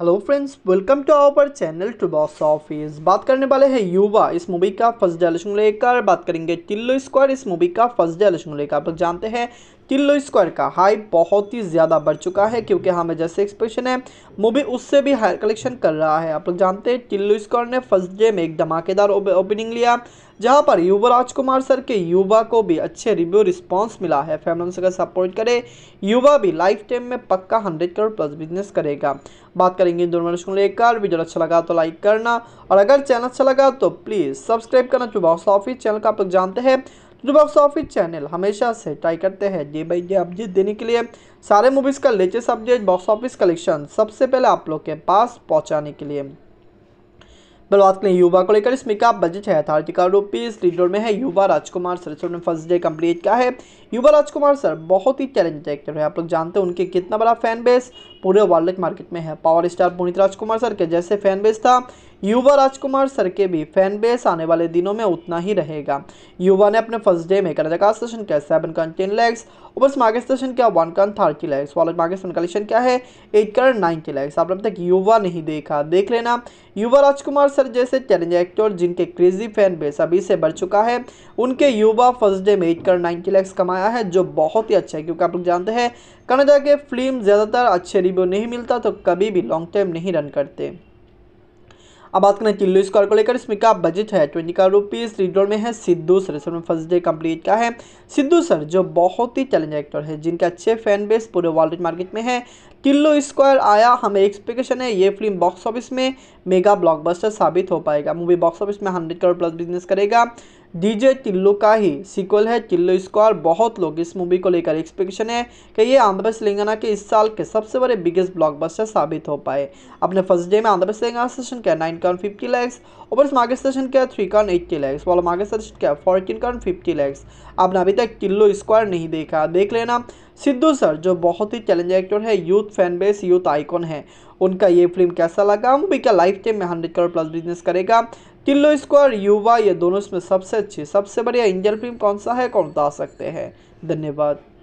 hello friends welcome to our channel to box office बात करने वाले हैं युवा इस मूवी का फर्स्ट डायलेशन लेकर बात करेंगे टिल्लो स्क्वायर इस मूवी का फर्स्ट डायलेशन लेकर आप लोग जानते हैं किलो स्क्वायर का हाइट बहुत ही ज़्यादा बढ़ चुका है क्योंकि हमें हाँ, जैसे एक्सप्रेशन है मूवी उससे भी हायर कलेक्शन कर रहा है आप लोग जानते हैं किलो स्क्वायर ने फर्स्ट डे में एक धमाकेदार ओपनिंग लिया जहां पर युवा राजकुमार सर के युवा को भी अच्छे रिव्यू रिस्पांस मिला है फैमिली अगर सपोर्ट करे युवा भी लाइफ टाइम में पक्का हंड्रेड करोड़ प्लस बिजनेस करेगा बात करेंगे इन दोनों लेकर वीडियो अच्छा लगा तो लाइक करना और अगर चैनल अच्छा लगा तो प्लीज़ सब्सक्राइब करना जो ऑफिस चैनल का आप लोग जानते हैं जो बॉक्स ऑफिस चैनल हमेशा से ट्राई करते हैं जी भाई जी अपडेट देने के लिए सारे मूवीज़ का latest update box office collection सबसे पहले आप लोग के पास पहुँचाने के लिए बल बात करें युवा को लेकर इसमें का बजट है अठारह करोड़ रुपीज़ लीड रोल में है युवा राजकुमार सर इसने फर्स्ट डे कंप्लीट का है युवा राजकुमार सर बहुत ही टैलेंटेड एक्टर है आप लोग जानते हैं उनके कितना बड़ा फैन बेस पूरे वर्ल्ड मार्केट में है power star Puneeth Rajkumar sir के जैसे फैन बेस था युवा राजकुमार सर के भी फैन बेस आने वाले दिनों में उतना ही रहेगा युवा ने अपने फर्स्ट डे में कर्जाकार स्टेशन किया सेवन कॉन टेन लैक्स ओपन मार्केट स्टेशन किया वन कॉन थर्टी लैक्स वॉलेट मार्केट कलेक्शन क्या है एट कॉन नाइनटी लैक्स आप अब तक युवा नहीं देखा देख लेना युवा राजकुमार सर जैसे चैलेंज एक्टर जिनके क्रेजी फैन बेस अभी से बढ़ चुका है उनके युवा फर्स्ट डे में एट कॉन नाइनटी लैक्स कमाया है जो बहुत ही अच्छा है क्योंकि आप लोग जानते हैं कनाडा के फिल्म ज़्यादातर अच्छे रिव्यू नहीं मिलता तो कभी भी लॉन्ग टाइम नहीं रन करते अब बात करें चिल्लू स्क्वायर को लेकर इसमें का बजट है ट्वेंटी का रुपीज़ रीडोर में है सिद्धू सर इसमें फर्स्ट डे कंप्लीट का है सिद्धू सर जो बहुत ही चैलेंज एक्टर है जिनके अच्छे फैन बेस पूरे वर्ल्ड मार्केट में है किल्लो स्क्वायर आया हमें एक्सपेक्टेशन है ये फिल्म बॉक्स ऑफिस में मेगा ब्लॉकबस्टर साबित हो पाएगा मूवी बॉक्स ऑफिस में हंड्रेड करोड़ प्लस बिजनेस करेगा डीजे चिल्लो का ही सिक्वल है चिल्लो स्क्वायर बहुत लोग इस मूवी को लेकर एक्सपेक्टेशन है कि ये आंध्र प्रदेश तेलंगाना के इस साल के सबसे बड़े बिगेस्ट ब्लॉकबस्टर साबित हो पाए अपने फर्स्ट डे में आंध्र प्रदेश तेलंगाना सेशन किया नाइन कॉन फिफ्टी लैक्स ओवर मार्केट सेशन किया थ्री कॉन एट्टी लैक्स वाल मार्केट सेशन किया फोर्टीन कॉन फिफ्टी लैक्स आपने अभी तक चिल्लो स्क्वायर नहीं देखा देख लेना सिद्धू सर जो बहुत ही चैलेंज एक्टर है youth fan base youth icon है उनका ये फिल्म कैसा लगा मूवी का लाइफ टाइम में हंड्रेड करोड़ प्लस बिजनेस करेगा किलो स्क्वायर युवा ये दोनों इसमें सबसे अच्छी सबसे बढ़िया इंजन फिल्म कौन सा है कौन बता सकते हैं धन्यवाद